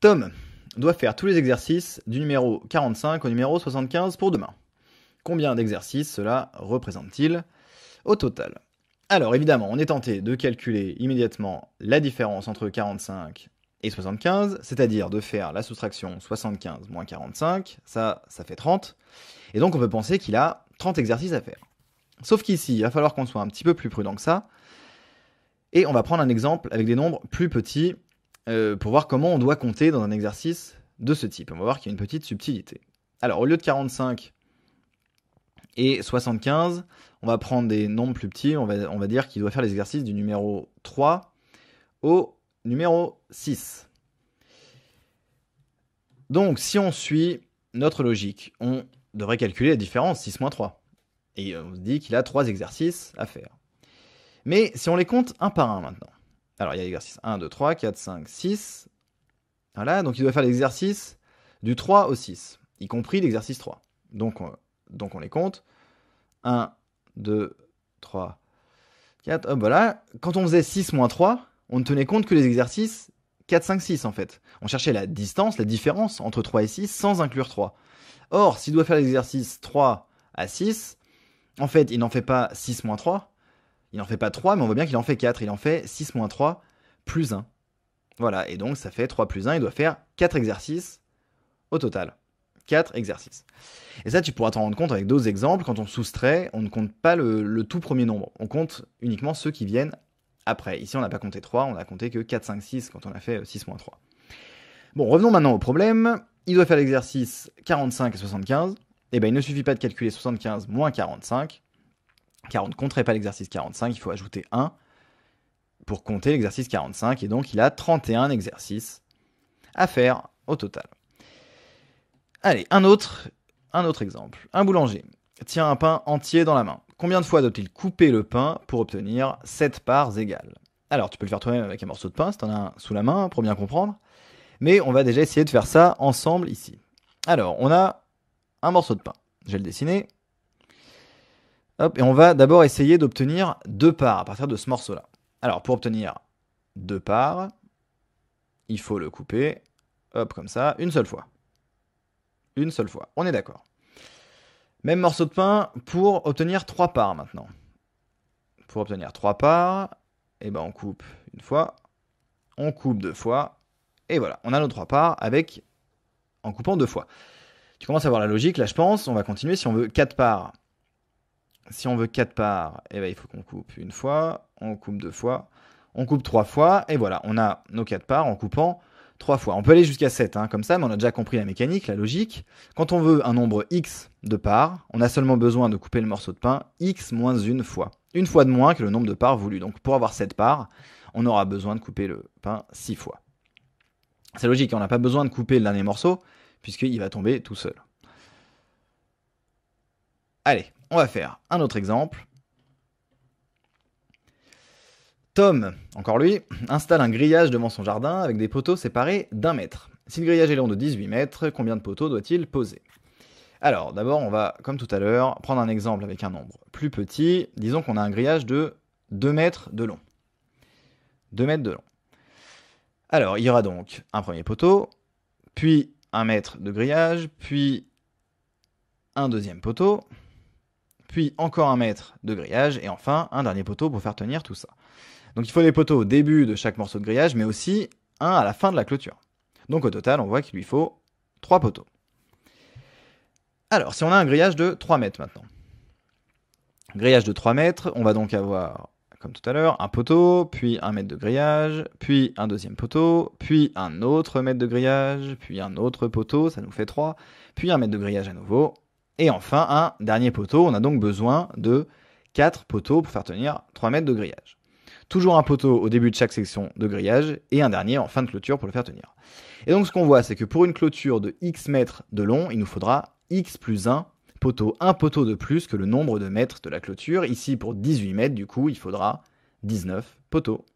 Tom doit faire tous les exercices du numéro 45 au numéro 75 pour demain. Combien d'exercices cela représente-t-il au total Alors évidemment, on est tenté de calculer immédiatement la différence entre 45 et 75, c'est-à-dire de faire la soustraction 75 moins 45, ça, ça fait 30, et donc on peut penser qu'il a 30 exercices à faire. Sauf qu'ici, il va falloir qu'on soit un petit peu plus prudent que ça, et on va prendre un exemple avec des nombres plus petits euh, pour voir comment on doit compter dans un exercice de ce type. On va voir qu'il y a une petite subtilité. Alors, au lieu de 45 et 75, on va prendre des nombres plus petits, on va, on va dire qu'il doit faire l'exercice du numéro 3 au numéro 6. Donc, si on suit notre logique, on devrait calculer la différence 6-3. Et on se dit qu'il a 3 exercices à faire. Mais si on les compte un par un maintenant, alors, il y a l'exercice 1, 2, 3, 4, 5, 6. Voilà, donc il doit faire l'exercice du 3 au 6, y compris l'exercice 3. Donc on, donc on les compte. 1, 2, 3, 4. voilà. Quand on faisait 6 moins 3, on ne tenait compte que les exercices 4, 5, 6 en fait. On cherchait la distance, la différence entre 3 et 6 sans inclure 3. Or, s'il doit faire l'exercice 3 à 6, en fait, il n'en fait pas 6 moins 3, il n'en fait pas 3, mais on voit bien qu'il en fait 4. Il en fait 6 moins 3 plus 1. Voilà, et donc ça fait 3 plus 1, il doit faire 4 exercices au total. 4 exercices. Et ça, tu pourras t'en rendre compte avec d'autres exemples. Quand on soustrait, on ne compte pas le, tout premier nombre. On compte uniquement ceux qui viennent après. Ici, on n'a pas compté 3, on a compté que 4, 5, 6 quand on a fait 6 moins 3. Bon, revenons maintenant au problème. Il doit faire l'exercice 45 et 75. Eh bien, il ne suffit pas de calculer 75 moins 45. 40 compterait pas l'exercice 45, il faut ajouter 1 pour compter l'exercice 45, et donc il a 31 exercices à faire au total. Allez, un autre, un autre exemple. Un boulanger tient un pain entier dans la main. Combien de fois doit-il couper le pain pour obtenir 7 parts égales Alors, tu peux le faire toi-même avec un morceau de pain, si tu en as un sous la main, pour bien comprendre. Mais on va déjà essayer de faire ça ensemble ici. Alors, on a un morceau de pain. Je le dessiné. Hop, et on va d'abord essayer d'obtenir deux parts à partir de ce morceau-là. Alors, pour obtenir deux parts, il faut le couper, hop, comme ça, une seule fois. Une seule fois, on est d'accord. Même morceau de pain pour obtenir trois parts maintenant. Pour obtenir trois parts, eh ben on coupe une fois, on coupe deux fois, et voilà, on a nos trois parts avec en coupant deux fois. Tu commences à voir la logique, là je pense, on va continuer si on veut quatre parts si on veut quatre parts, eh ben, il faut qu'on coupe une fois, on coupe deux fois, on coupe trois fois, et voilà, on a nos quatre parts en coupant trois fois. On peut aller jusqu'à 7, hein, comme ça, mais on a déjà compris la mécanique, la logique. Quand on veut un nombre x de parts, on a seulement besoin de couper le morceau de pain x moins une fois. Une fois de moins que le nombre de parts voulu. Donc pour avoir 7 parts, on aura besoin de couper le pain 6 fois. C'est logique, on n'a pas besoin de couper le dernier morceau, puisqu'il va tomber tout seul. Allez, on va faire un autre exemple. Tom, encore lui, installe un grillage devant son jardin avec des poteaux séparés d'un mètre. Si le grillage est long de 18 mètres, combien de poteaux doit-il poser Alors, d'abord, on va, comme tout à l'heure, prendre un exemple avec un nombre plus petit. Disons qu'on a un grillage de 2 mètres de long. 2 mètres de long. Alors, il y aura donc un premier poteau, puis un mètre de grillage, puis un deuxième poteau, puis encore un mètre de grillage, et enfin un dernier poteau pour faire tenir tout ça. Donc il faut des poteaux au début de chaque morceau de grillage, mais aussi un à la fin de la clôture. Donc au total, on voit qu'il lui faut trois poteaux. Alors, si on a un grillage de 3 mètres maintenant. Grillage de 3 mètres, on va donc avoir, comme tout à l'heure, un poteau, puis un mètre de grillage, puis un deuxième poteau, puis un autre mètre de grillage, puis un autre poteau, ça nous fait 3, puis un mètre de grillage à nouveau, et enfin, un dernier poteau. On a donc besoin de 4 poteaux pour faire tenir 3 mètres de grillage. Toujours un poteau au début de chaque section de grillage et un dernier en fin de clôture pour le faire tenir. Et donc ce qu'on voit, c'est que pour une clôture de x mètres de long, il nous faudra x plus 1 poteau. Un poteau de plus que le nombre de mètres de la clôture. Ici, pour 18 mètres, du coup, il faudra 19 poteaux.